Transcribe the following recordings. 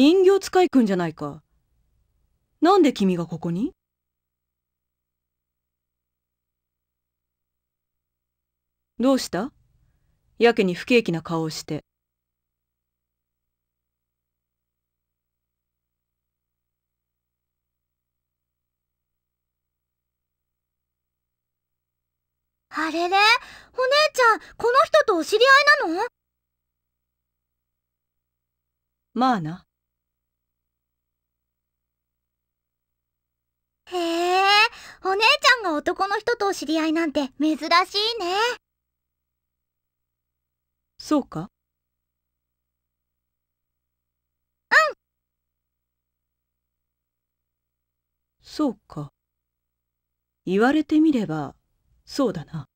人形使いくんじゃないか。なんで君がここにどうしたやけに不景気な顔をして。あれれお姉ちゃん、この人とお知り合いなのまあな。へえ、お姉ちゃんが男の人とお知り合いなんて珍しいね。そうかうん。そうか。言われてみれば、そうだな。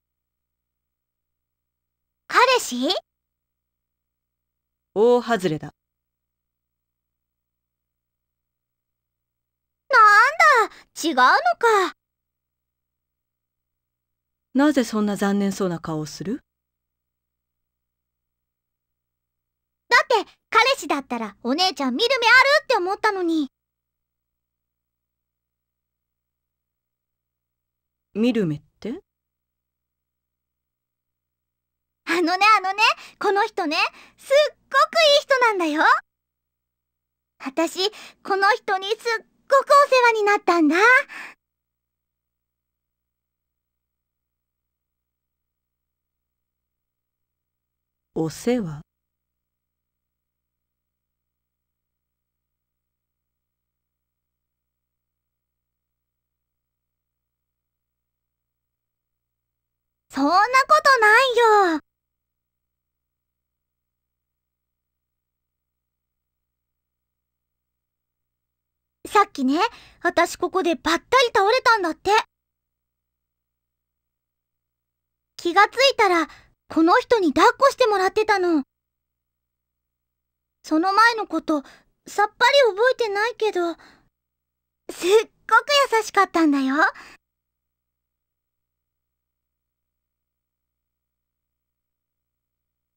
彼氏大外れだ。なあ。違うのかなぜそんな残念そうな顔をするだって彼氏だったらお姉ちゃん見る目あるって思ったのに見る目ってあのねあのねこの人ねすっごくいい人なんだよ私この人にすっごくお世話になったんだ。お世話そんなことないよ。さっきね、私ここでばったり倒れたんだって。気がついたら、この人に抱っこしてもらってたの。その前のこと、さっぱり覚えてないけど、すっごく優しかったんだよ。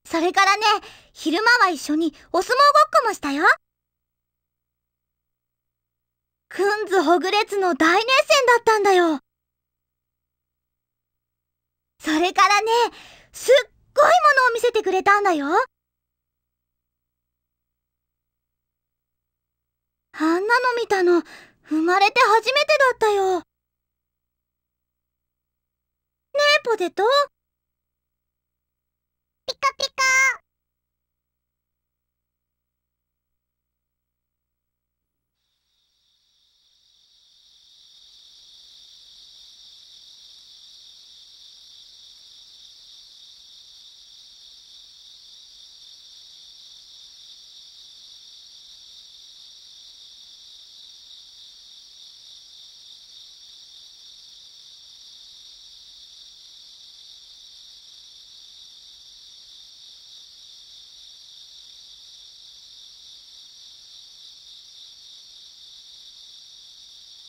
それからね、昼間は一緒にお相撲ごっこもしたよ。クンズホグレツの大熱戦だったんだよ。それからね、すっごいものを見せてくれたんだよ。あんなの見たの、生まれて初めてだったよ。ねえ、ポテトピカピカ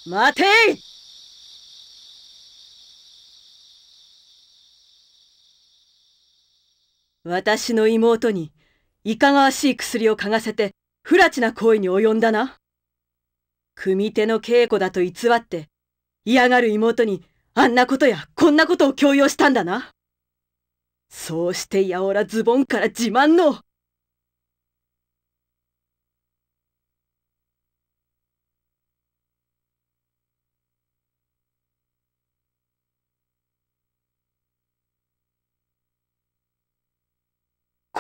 待て私の妹にいかがわしい薬を嗅がせて不埒な行為に及んだな。組手の稽古だと偽って嫌がる妹にあんなことやこんなことを強要したんだな。そうしてやおらズボンから自慢の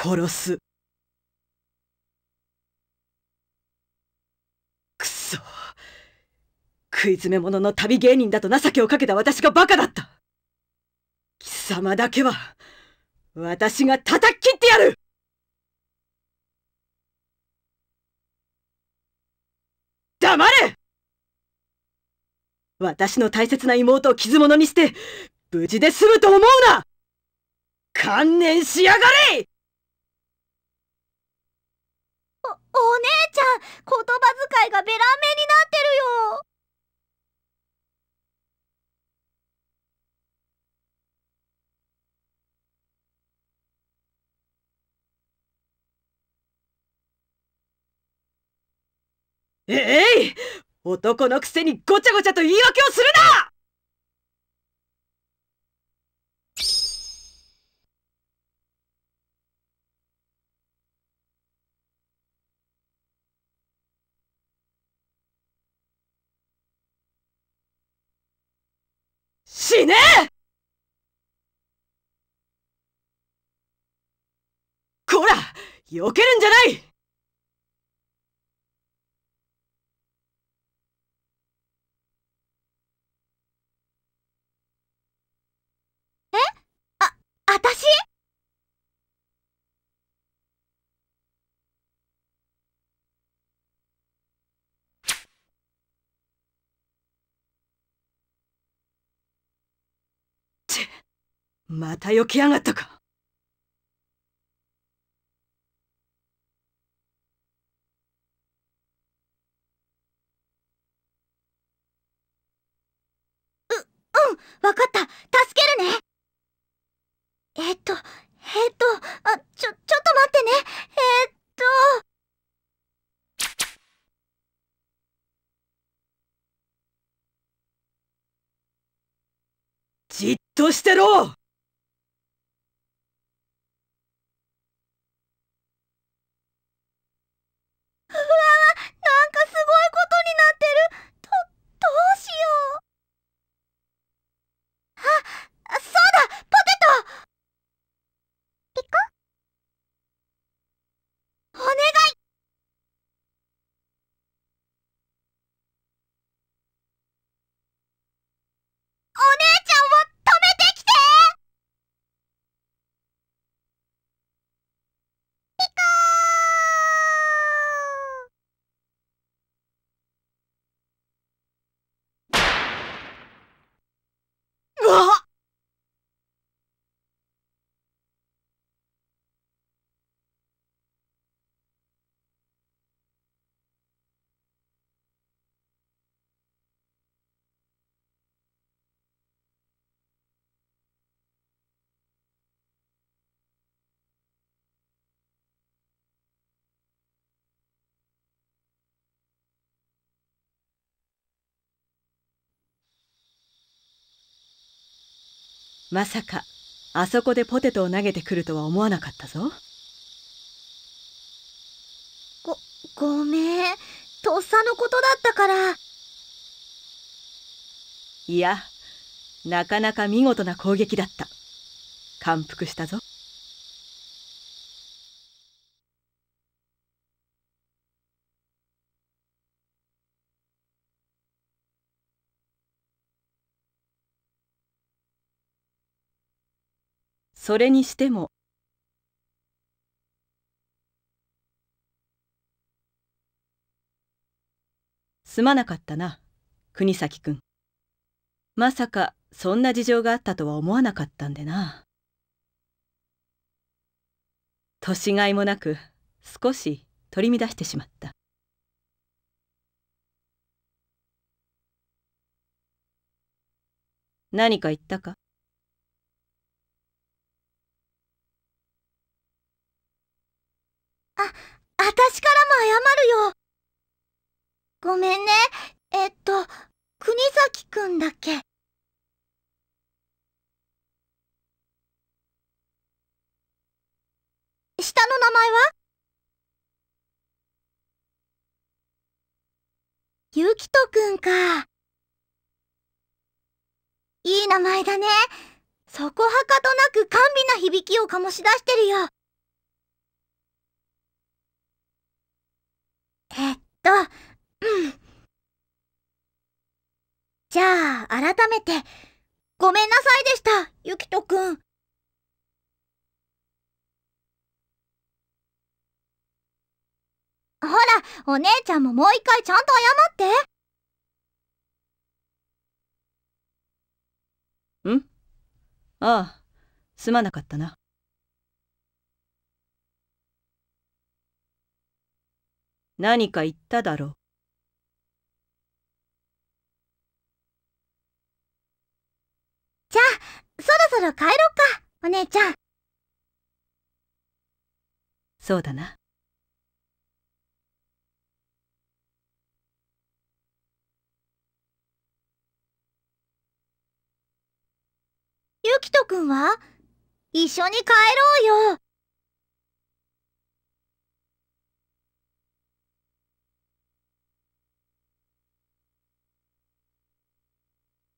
殺すくそ食い詰め者の旅芸人だと情けをかけた私がバカだった貴様だけは私が叩き切ってやる黙れ私の大切な妹を傷者にして無事で済むと思うな観念しやがれえい男のくせにごちゃごちゃと言い訳をするな死ねこら避けるんじゃないまたよきやがったかう、うん、わかった。助けるね。えっと、えっと、あ、ちょ、ちょっと待ってね。えっと。じっとしてろまさかあそこでポテトを投げてくるとは思わなかったぞごごめんとっさのことだったからいやなかなか見事な攻撃だった感服したぞ。それにしてもすまなかったな国崎君まさかそんな事情があったとは思わなかったんでな年がいもなく少し取り乱してしまった何か言ったか私からも謝るよ。ごめんね。えっと、国崎くんだっけ。下の名前はゆきとくんか。いい名前だね。そこはかとなく甘美な響きを醸し出してるよ。じゃあ、改めて、ごめんなさいでした、ゆきとくん。ほら、お姉ちゃんももう一回ちゃんと謝って。んああ、すまなかったな。何か言っただろう。ろ帰ろっか、お姉ちゃん。そうだな。ゆきとくんは一緒に帰ろうよ。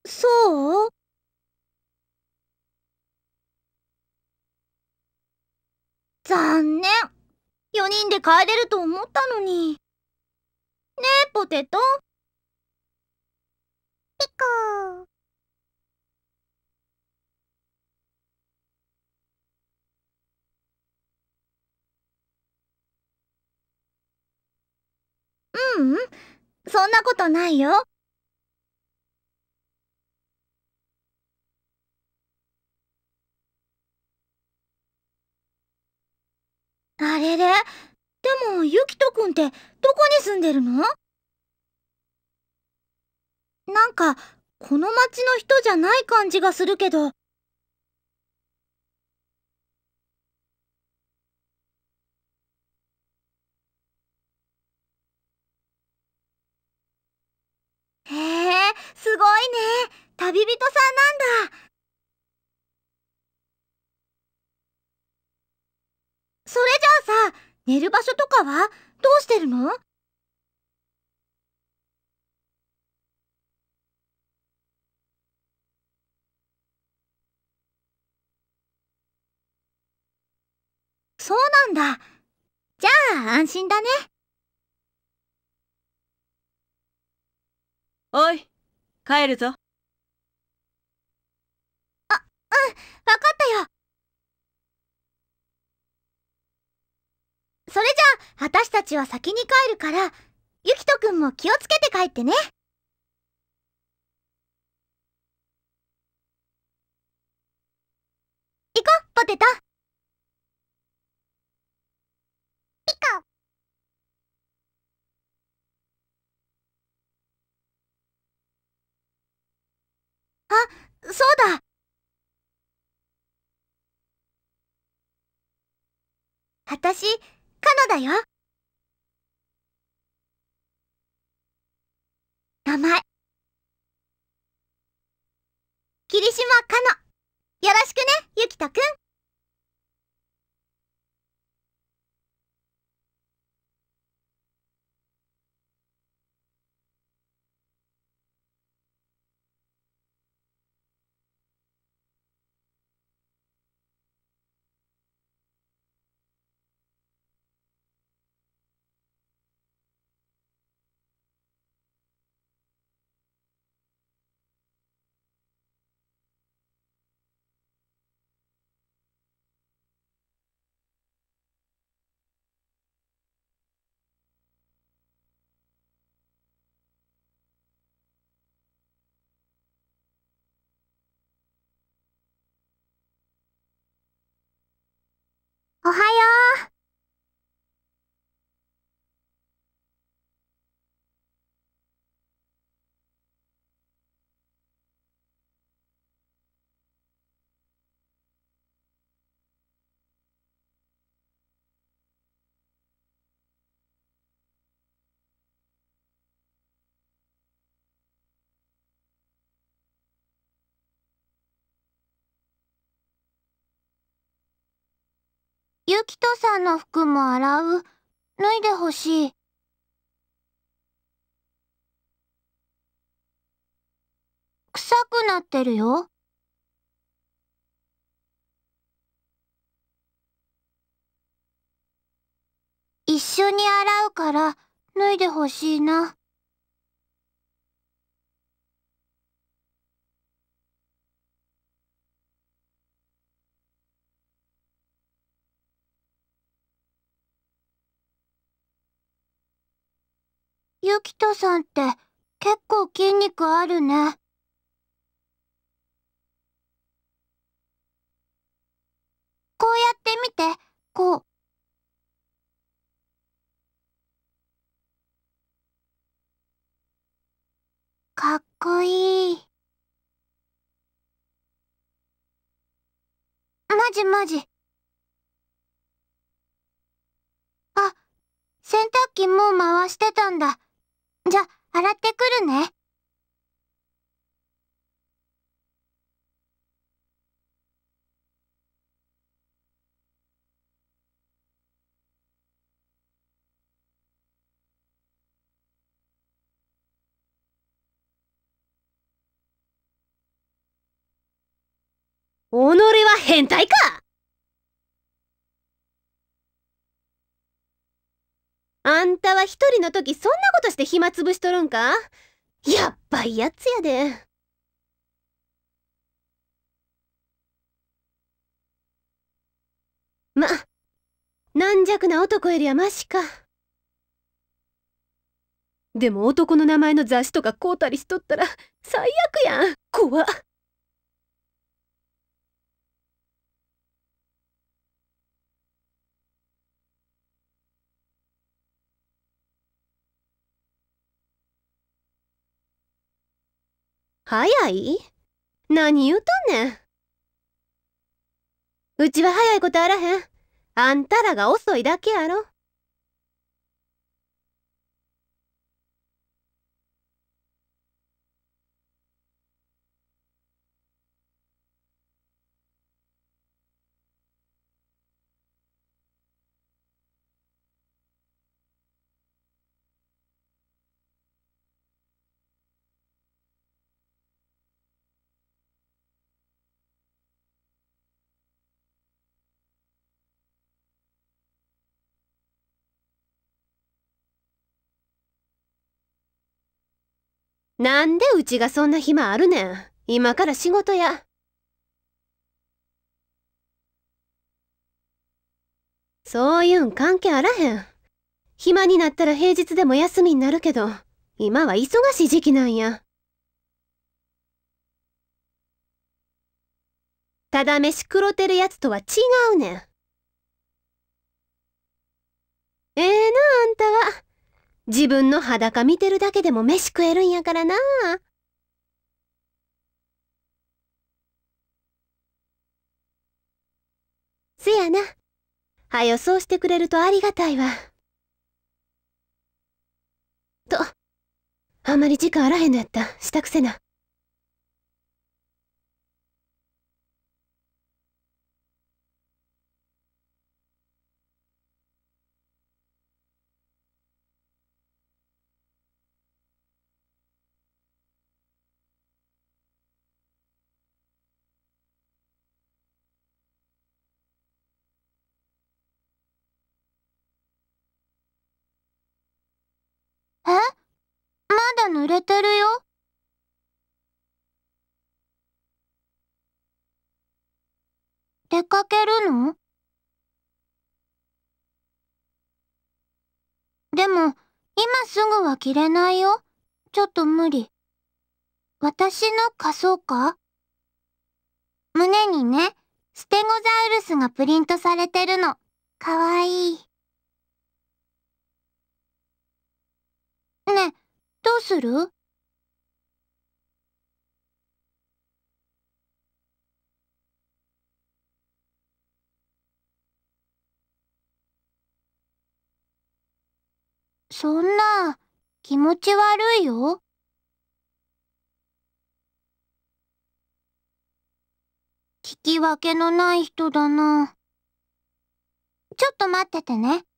そう残念。4人で帰れると思ったのに。ねえ、ポテト。ピコううん、そんなことないよ。あれれでもゆきとくんってどこに住んでるのなんかこの町の人じゃない感じがするけど寝る場所とかはどうしてるのそうなんだ。じゃあ安心だね。おい、帰るぞ。それじゃあ、私たちは先に帰るから、ゆきとくんも気をつけて帰ってね。行こ、ポテト。こう。あ、そうだ。私、カノだよ名前霧島かのよろしくねゆきとくんおはよう。ゆきとさんの服も洗う。脱いでほしい。臭くなってるよ。一緒に洗うから脱いでほしいな。ゆきさんって結構筋肉あるね。こうやってみて、こう。かっこいい。まじまじ。あ、洗濯機もう回してたんだ。じゃ、洗ってくるね。己は変態かあんたは一人の時そんなことして暇つぶしとるんかやっばいやつやで。ま、軟弱な男よりはマシか。でも男の名前の雑誌とか買うたりしとったら最悪やん怖っ。早い何言うとんねん。うちは早いことあらへん。あんたらが遅いだけやろ。なんでうちがそんな暇あるねん。今から仕事や。そういうん関係あらへん。暇になったら平日でも休みになるけど、今は忙しい時期なんや。ただ飯食てるやつとは違うねん。ええなあんたは。自分の裸見てるだけでも飯食えるんやからなせやな。はよそうしてくれるとありがたいわ。と、あんまり時間あらへんのやった。したくせな。えまだ濡れてるよ。出かけるのでも、今すぐは着れないよ。ちょっと無理。私の仮装か胸にね、ステゴザウルスがプリントされてるの。かわいい。ねえ、どうするそんな、気持ち悪いよ。聞き分けのない人だな。ちょっと待っててね。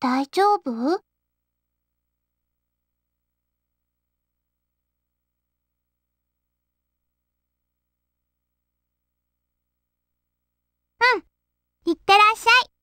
大丈夫うん、いってらっしゃい。